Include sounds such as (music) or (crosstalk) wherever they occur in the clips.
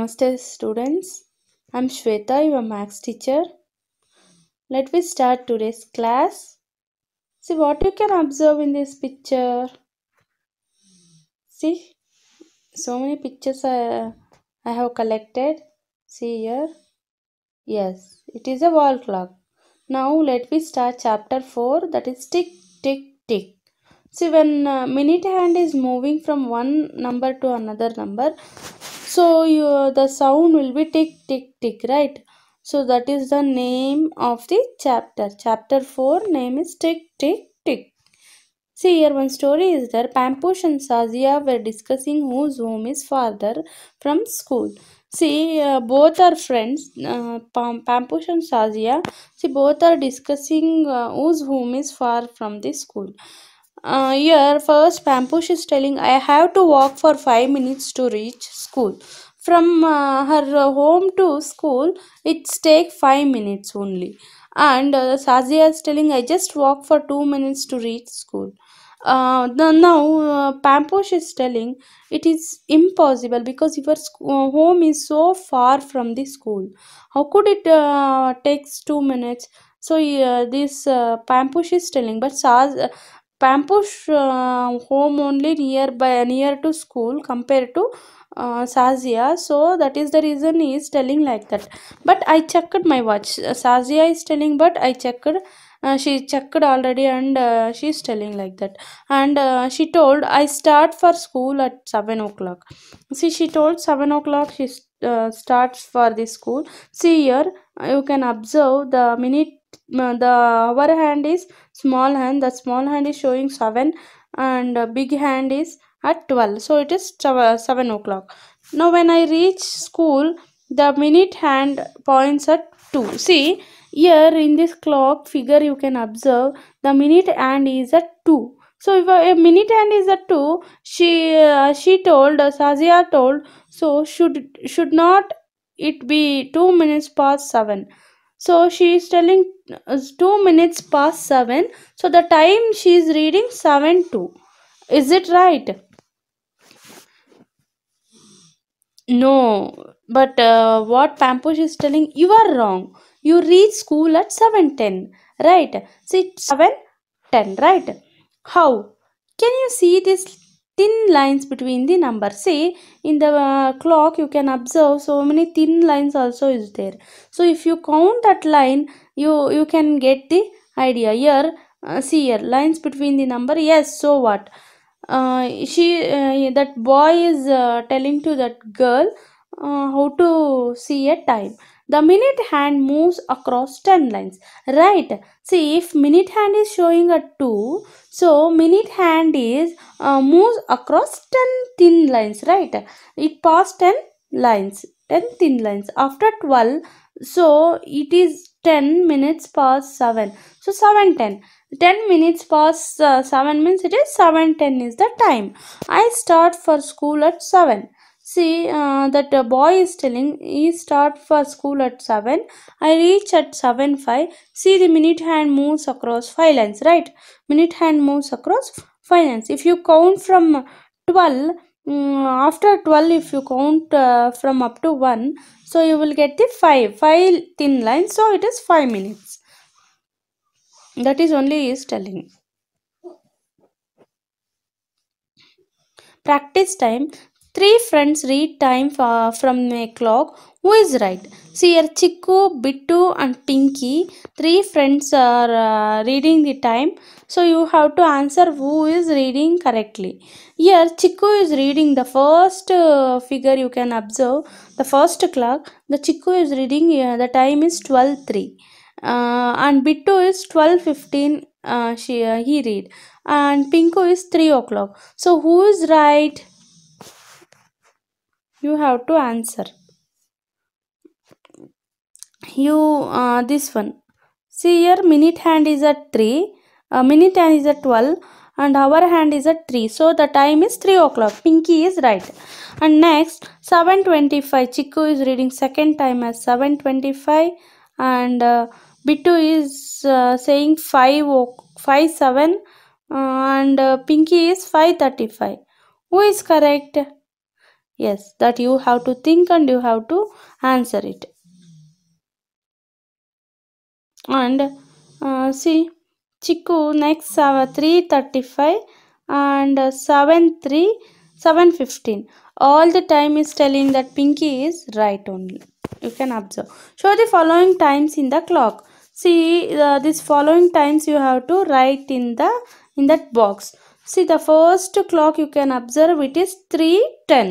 Namaste students. I'm Shweta, your max teacher. Let me start today's class. See what you can observe in this picture. See, so many pictures I, I have collected. See here. Yes, it is a wall clock. Now let me start chapter 4 that is tick, tick, tick. See when uh, minute hand is moving from one number to another number so you, the sound will be tick tick tick right so that is the name of the chapter chapter 4 name is tick tick tick see here one story is there pampush and sazia were discussing whose home is farther from school see uh, both are friends uh, pampush and sazia see both are discussing uh, whose home is far from the school uh, here first pampush is telling i have to walk for 5 minutes to reach school from uh, her home to school it's take 5 minutes only and uh, Sazia is telling i just walk for 2 minutes to reach school uh, the, now uh, is telling it is impossible because your uh, home is so far from the school. How could it uh, takes two minutes? So uh, this uh, Pampush is telling, but Saz, Pampush uh, home only near by near to school compared to uh, Sazia. So that is the reason he is telling like that. But I checked my watch. Uh, Sazia is telling but I checked. Uh, she checked already and uh, she is telling like that. And uh, she told I start for school at 7 o'clock. See she told 7 o'clock she uh, starts for the school. See here you can observe the minute the our hand is small hand The small hand is showing 7 and big hand is at 12 so it is 7 o'clock now when i reach school the minute hand points at 2 see here in this clock figure you can observe the minute hand is at 2 so if a minute hand is at 2 she uh, she told uh, sazia told so should should not it be 2 minutes past 7 so she is telling uh, 2 minutes past 7 so the time she is reading 7 2 is it right no but uh, what pampush is telling you are wrong you reach school at 7 10 right see 7 10 right how can you see this thin lines between the numbers see in the uh, clock you can observe so many thin lines also is there so if you count that line you you can get the idea here uh, see here lines between the number yes so what uh, she uh, that boy is uh, telling to that girl uh, how to see a time the minute hand moves across 10 lines right see if minute hand is showing a 2 so minute hand is uh, moves across 10 thin lines right it passed 10 lines 10 thin lines after 12 so it is 10 minutes past 7 so 7 10 10 minutes past uh, 7 means it is 7 10 is the time i start for school at 7 See uh, that boy is telling he start for school at 7. I reach at 7 5. See the minute hand moves across 5 lines right. Minute hand moves across 5 lines. If you count from 12 mm, after 12 if you count uh, from up to 1 so you will get the 5 5 thin line so it is 5 minutes that is only he is telling practice time Three friends read time from a clock. Who is right? See here Chiku, Bittu and Pinky. Three friends are uh, reading the time. So you have to answer who is reading correctly. Here Chiku is reading the first uh, figure you can observe. The first clock. The Chiku is reading uh, the time is 12.3. Uh, and Bittu is 12.15 uh, she, uh, he read. And Pinku is 3 o'clock. So who is right? you have to answer you uh, this one see here minute hand is at 3 uh, minute hand is at 12 and our hand is at 3 so the time is 3 o'clock pinky is right and next 725 chiku is reading second time as 725 and uh, bitu is uh, saying 5 5 7 uh, and uh, pinky is 535 who is correct yes that you have to think and you have to answer it and uh, see chiku next uh, 335 and uh, 7 all the time is telling that pinky is right only you can observe show the following times in the clock see uh, this following times you have to write in the in that box see the first clock you can observe it is three ten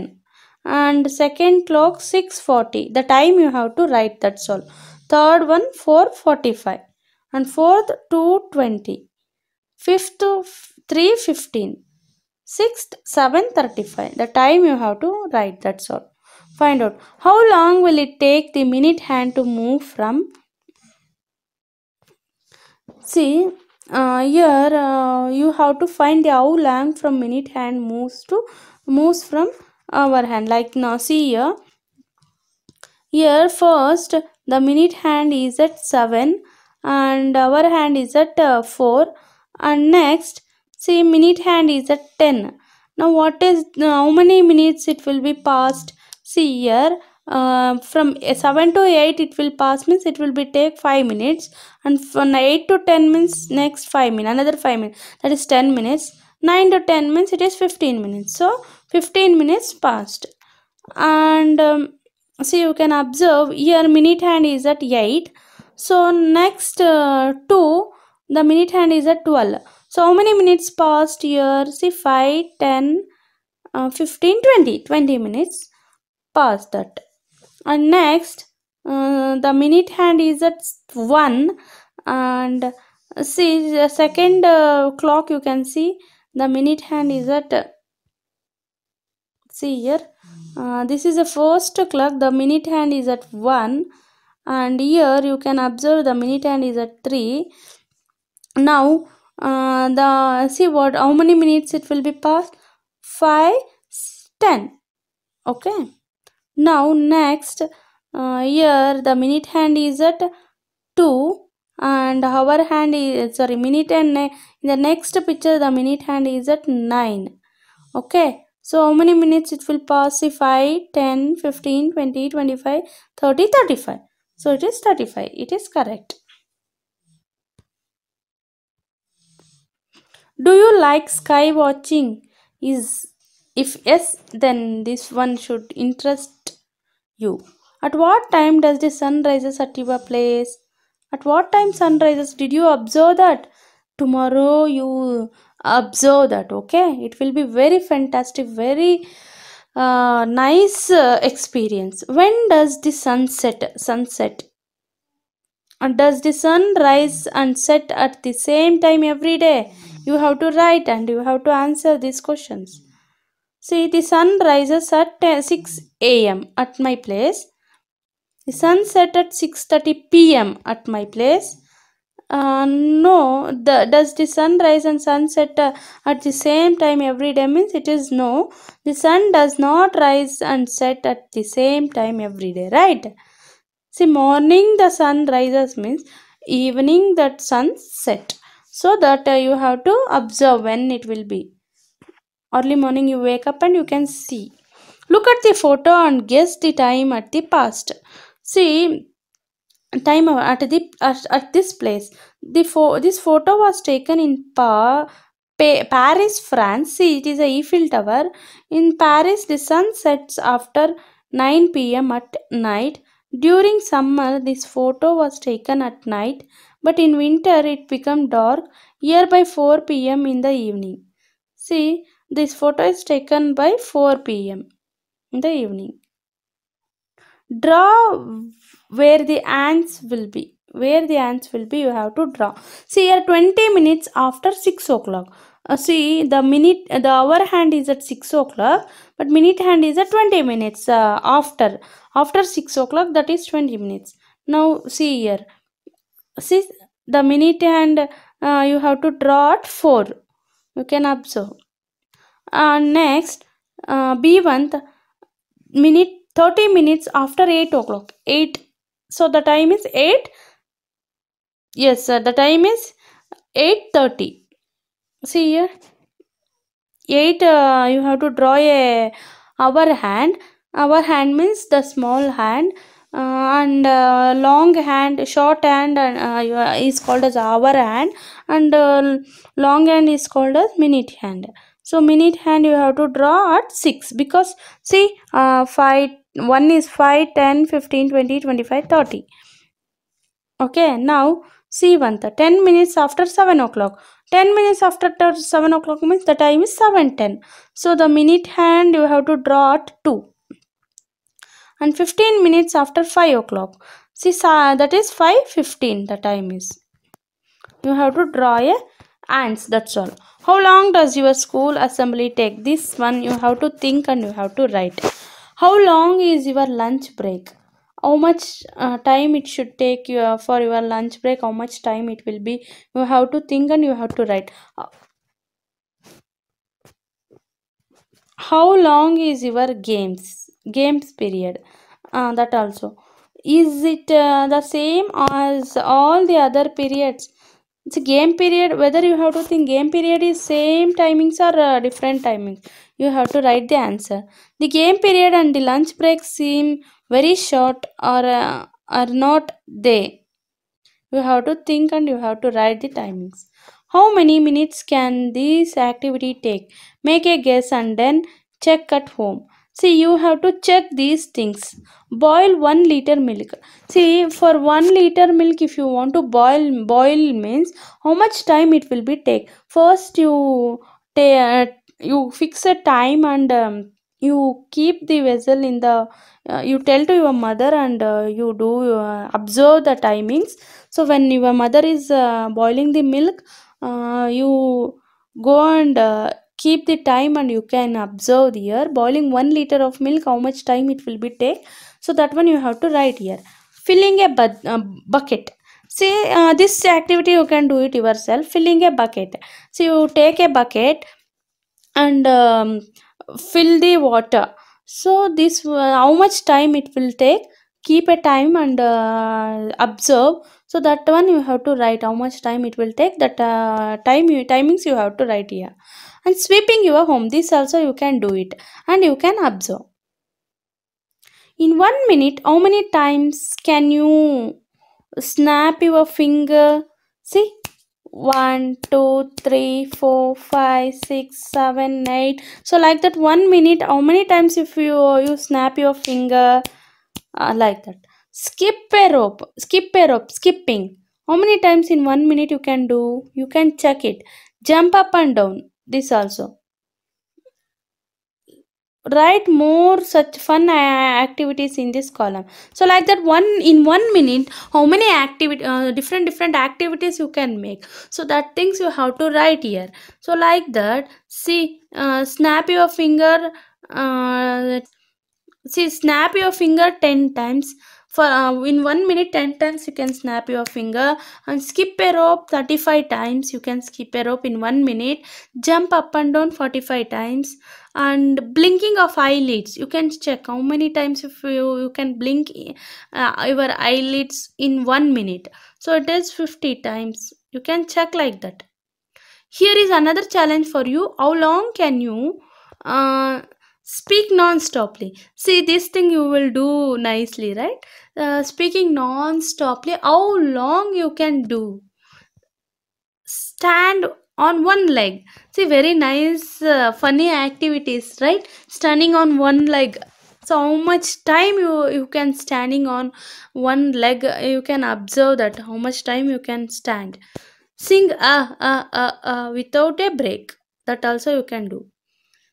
and second clock 6.40 the time you have to write that's all third one 4.45 and fourth 2.20 fifth 3.15 sixth 7.35 the time you have to write that's all find out how long will it take the minute hand to move from see uh, here uh, you have to find how long from minute hand moves to moves from our hand like now see here here first the minute hand is at 7 and our hand is at uh, 4 and next see minute hand is at 10 now what is uh, how many minutes it will be passed see here uh, from 7 to 8 it will pass means it will be take 5 minutes and from 8 to 10 means next 5 minutes another 5 minutes that is 10 minutes 9 to 10 means it is 15 minutes so 15 minutes passed and um, see you can observe here minute hand is at 8 so next uh, 2 the minute hand is at 12 so how many minutes passed here see 5 10 uh, 15 20 20 minutes passed that and next uh, the minute hand is at 1 and uh, see the second uh, clock you can see the minute hand is at see here uh, this is the first clock the minute hand is at 1 and here you can observe the minute hand is at 3 now uh, the see what how many minutes it will be past 5 10 okay now next uh, here the minute hand is at 2 and our hand is sorry minute and uh, in the next picture the minute hand is at 9 okay so how many minutes it will pass if i 10 15 20 25 30 35 so it is 35 it is correct do you like sky watching is if yes then this one should interest you at what time does the sun rises at your place at what time sun rises? Did you observe that? Tomorrow you observe that, okay? It will be very fantastic, very uh, nice uh, experience. When does the sun set? Sunset. And does the sun rise and set at the same time every day? You have to write and you have to answer these questions. See, the sun rises at uh, 6 a.m. at my place the sun set at 6:30 p.m. at my place. Uh, no, the, does the sunrise and sunset uh, at the same time every day means it is no. The sun does not rise and set at the same time every day, right? See, morning the sun rises means evening that sun set. So that uh, you have to observe when it will be. Early morning you wake up and you can see. Look at the photo and guess the time at the past. See, time at the at, at this place. The fo this photo was taken in pa pa Paris, France. See, it is a Eiffel Tower. In Paris, the sun sets after 9 p.m. at night. During summer, this photo was taken at night, but in winter it becomes dark here by 4 p.m. in the evening. See, this photo is taken by 4 p.m. in the evening draw where the ants will be where the ants will be you have to draw see here 20 minutes after 6 o'clock uh, see the minute uh, the hour hand is at 6 o'clock but minute hand is at 20 minutes uh, after after 6 o'clock that is 20 minutes now see here see the minute hand uh, you have to draw at 4 you can observe And uh, next uh, b1 minute 30 minutes after 8 o'clock 8 so the time is 8 yes sir, the time is 8.30 see here 8 uh, you have to draw a our hand our hand means the small hand uh, and uh, long hand short hand uh, uh, is called as hour hand and uh, long hand is called as minute hand so minute hand you have to draw at 6 because see uh, 5 1 is 5 10 15 20 25 30 okay now see one 10 minutes after 7 o'clock 10 minutes after 7 o'clock means the time is 7.10. So the minute hand you have to draw at 2. And 15 minutes after 5 o'clock. See that is 5.15 the time is. You have to draw a ants that's all. How long does your school assembly take? This one you have to think and you have to write how long is your lunch break how much uh, time it should take you uh, for your lunch break how much time it will be you have to think and you have to write how long is your games games period uh, that also is it uh, the same as all the other periods it's game period whether you have to think game period is same timings or uh, different timings you have to write the answer. The game period and the lunch break seem very short or uh, are not they. You have to think and you have to write the timings. How many minutes can this activity take? Make a guess and then check at home. See, you have to check these things. Boil 1 liter milk. See, for 1 liter milk, if you want to boil, boil means how much time it will be take. First, you you fix a time and um, you keep the vessel in the uh, you tell to your mother and uh, you do uh, observe the timings so when your mother is uh, boiling the milk uh, you go and uh, keep the time and you can observe here boiling 1 liter of milk how much time it will be take so that one you have to write here filling a bu uh, bucket see uh, this activity you can do it yourself filling a bucket so you take a bucket and um, fill the water so this uh, how much time it will take keep a time and uh, observe so that one you have to write how much time it will take that uh, time you, timings you have to write here and sweeping your home this also you can do it and you can observe in one minute how many times can you snap your finger see 1 2 3 4 5 6 7 8 so like that one minute how many times if you you snap your finger uh, like that skip a rope skip a rope skipping how many times in one minute you can do you can check it jump up and down this also write more such fun uh, activities in this column so like that one in one minute how many activity uh, different different activities you can make so that things you have to write here so like that see uh, snap your finger uh, see snap your finger 10 times for uh, in 1 minute 10 times you can snap your finger and skip a rope 35 times you can skip a rope in 1 minute jump up and down 45 times and blinking of eyelids you can check how many times if you, you can blink uh, your eyelids in 1 minute so it is 50 times you can check like that here is another challenge for you how long can you uh, speak non-stoply see this thing you will do nicely right uh, speaking non-stoply how long you can do stand on one leg see very nice uh, funny activities right standing on one leg so how much time you, you can standing on one leg uh, you can observe that how much time you can stand sing ah uh, ah uh, ah uh, without a break that also you can do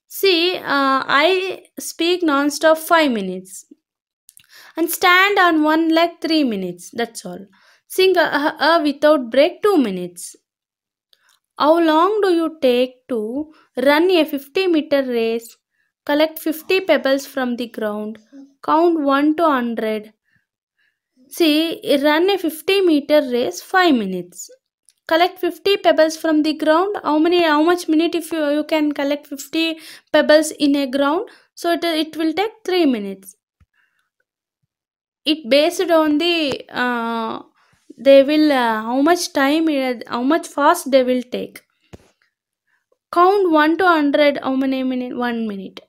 See, uh, I speak non-stop 5 minutes and stand on one leg 3 minutes. That's all. Sing a, a, a without break 2 minutes. How long do you take to run a 50 meter race? Collect 50 pebbles from the ground. Count 1 to 100. See, run a 50 meter race 5 minutes collect 50 pebbles from the ground how many how much minute if you, you can collect 50 pebbles in a ground so it, it will take 3 minutes it based on the uh, they will uh, how much time uh, how much fast they will take count 1 to 100 how many minute 1 minute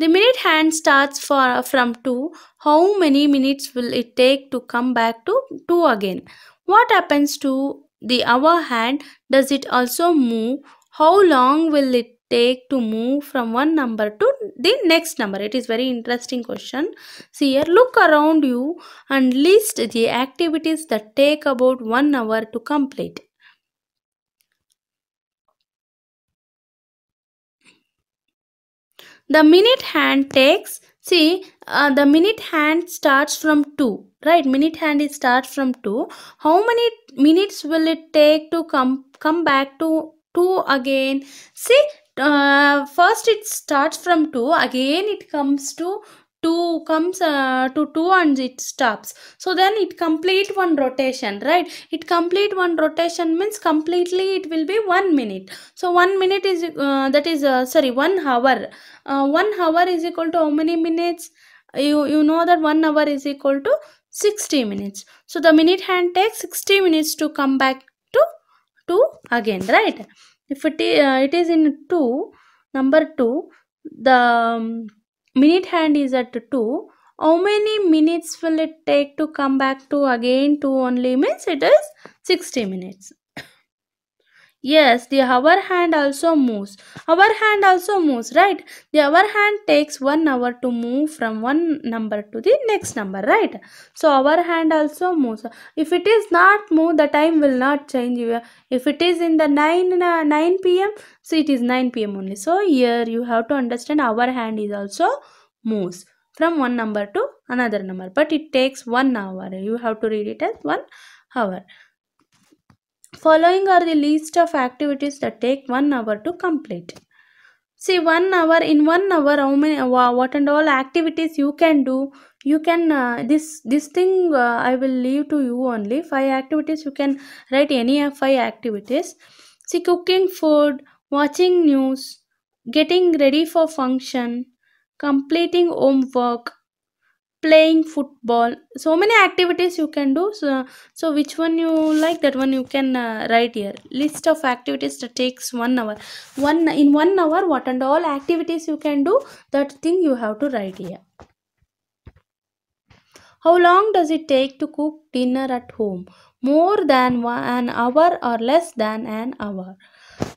the minute hand starts for, from 2. How many minutes will it take to come back to 2 again? What happens to the hour hand? Does it also move? How long will it take to move from one number to the next number it is very interesting question see here look around you and list the activities that take about one hour to complete the minute hand takes See, uh, the minute hand starts from 2, right? Minute hand it starts from 2. How many minutes will it take to come, come back to 2 again? See, uh, first it starts from 2, again it comes to 2 comes uh, to 2 and it stops so then it complete one rotation right it complete one rotation means completely it will be 1 minute so 1 minute is uh, that is uh, sorry 1 hour uh, 1 hour is equal to how many minutes you you know that 1 hour is equal to 60 minutes so the minute hand takes 60 minutes to come back to 2 again right if it, uh, it is in 2 number 2 the um, minute hand is at 2 how many minutes will it take to come back to again 2 only means it is 60 minutes Yes, the our hand also moves. Our hand also moves, right? The our hand takes one hour to move from one number to the next number, right? So our hand also moves. If it is not move, the time will not change. If it is in the 9, 9 p.m., so it is 9 p.m. only. So here you have to understand our hand is also moves from one number to another number. But it takes one hour. You have to read it as one hour. Following are the list of activities that take one hour to complete. See, one hour, in one hour, how many, what and all activities you can do. You can, uh, this, this thing uh, I will leave to you only. Five activities, you can write any five activities. See, cooking food, watching news, getting ready for function, completing homework, playing football so many activities you can do so, so which one you like that one you can uh, write here list of activities that takes one hour one in one hour what and all activities you can do that thing you have to write here how long does it take to cook dinner at home more than one, an hour or less than an hour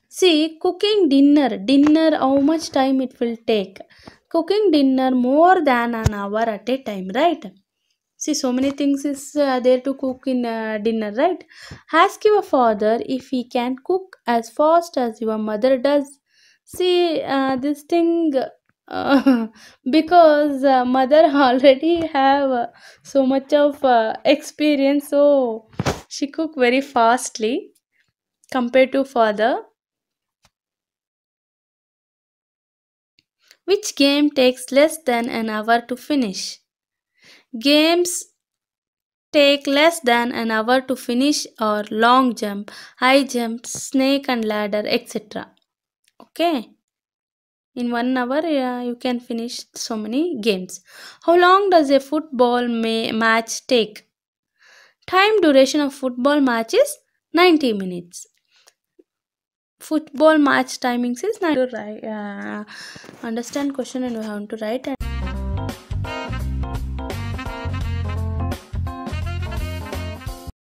see cooking dinner dinner how much time it will take cooking dinner more than an hour at a time right see so many things is uh, there to cook in uh, dinner right ask your father if he can cook as fast as your mother does see uh, this thing uh, (laughs) because uh, mother (laughs) already have uh, so much of uh, experience so she cook very fastly compared to father Which game takes less than an hour to finish? Games take less than an hour to finish or long jump, high jump, snake and ladder, etc. Okay. In one hour, yeah, you can finish so many games. How long does a football match take? Time duration of football match is 90 minutes football match timings is 9 to write uh, understand question and you have to write and